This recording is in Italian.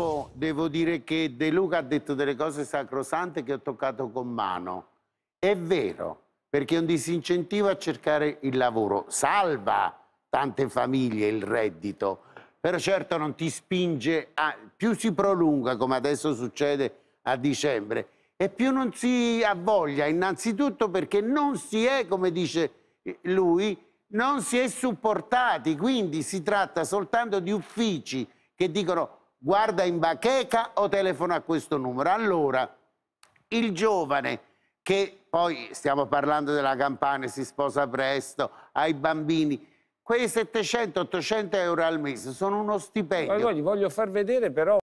tempo devo dire che De Luca ha detto delle cose sacrosante che ho toccato con mano. È vero, perché è un disincentivo a cercare il lavoro. Salva tante famiglie il reddito, però certo non ti spinge a... Più si prolunga, come adesso succede a dicembre, e più non si avvoglia, innanzitutto perché non si è, come dice lui, non si è supportati, quindi si tratta soltanto di uffici che dicono guarda in bacheca o telefona a questo numero. Allora, il giovane che poi stiamo parlando della campana, si sposa presto, ha i bambini, quei 700-800 euro al mese sono uno stipendio. Ma voglio, voglio far vedere però...